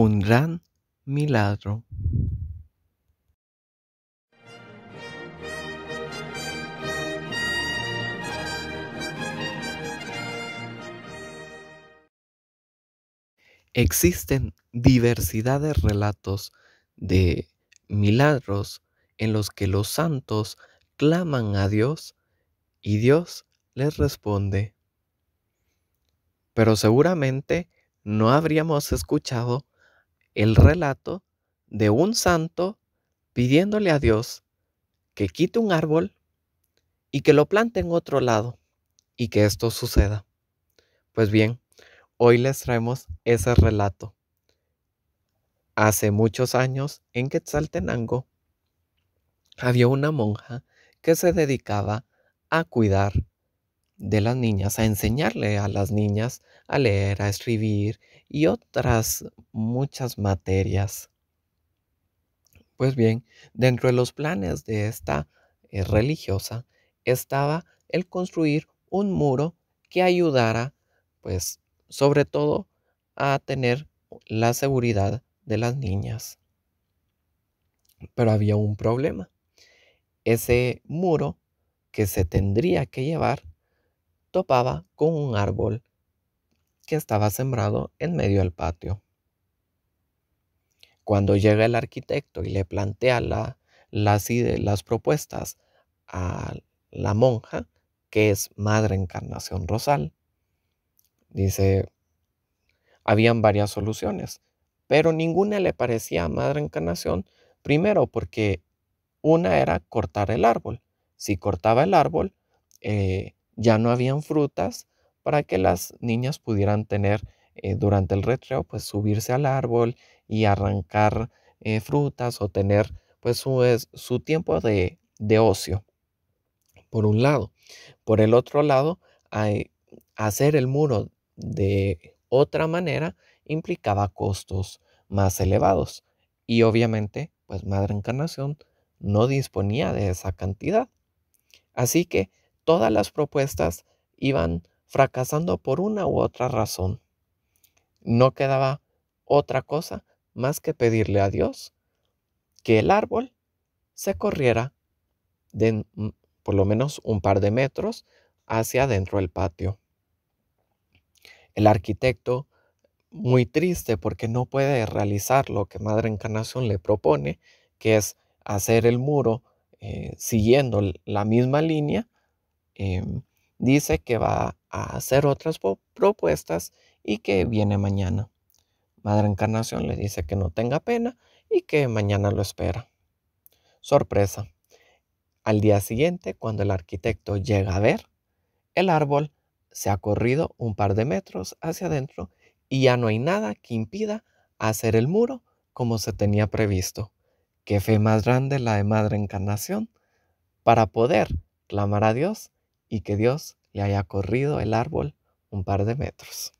un gran milagro. Existen diversidad de relatos de milagros en los que los santos claman a Dios y Dios les responde. Pero seguramente no habríamos escuchado el relato de un santo pidiéndole a Dios que quite un árbol y que lo plante en otro lado y que esto suceda. Pues bien, hoy les traemos ese relato. Hace muchos años en Quetzaltenango había una monja que se dedicaba a cuidar de las niñas, a enseñarle a las niñas a leer, a escribir y otras muchas materias. Pues bien, dentro de los planes de esta eh, religiosa estaba el construir un muro que ayudara, pues, sobre todo a tener la seguridad de las niñas. Pero había un problema. Ese muro que se tendría que llevar topaba con un árbol que estaba sembrado en medio del patio. Cuando llega el arquitecto y le plantea las, las propuestas a la monja, que es Madre Encarnación Rosal, dice, habían varias soluciones, pero ninguna le parecía a Madre Encarnación, primero porque una era cortar el árbol. Si cortaba el árbol, eh, ya no habían frutas para que las niñas pudieran tener eh, durante el recreo, pues subirse al árbol y arrancar eh, frutas o tener pues su, su tiempo de, de, ocio, por un lado. Por el otro lado, hacer el muro de otra manera implicaba costos más elevados y obviamente pues Madre Encarnación no disponía de esa cantidad. Así que todas las propuestas iban fracasando por una u otra razón. No quedaba otra cosa más que pedirle a Dios que el árbol se corriera mm, por lo menos un par de metros hacia adentro del patio. El arquitecto, muy triste porque no puede realizar lo que Madre Encarnación le propone, que es hacer el muro eh, siguiendo la misma línea, Em, dice que va a hacer otras propuestas y que viene mañana. Madre Encarnación le dice que no tenga pena y que mañana lo espera. Sorpresa. Al día siguiente, cuando el arquitecto llega a ver, el árbol se ha corrido un par de metros hacia adentro y ya no hay nada que impida hacer el muro como se tenía previsto. Qué fe más grande la de Madre Encarnación para poder clamar a Dios y que Dios le haya corrido el árbol un par de metros.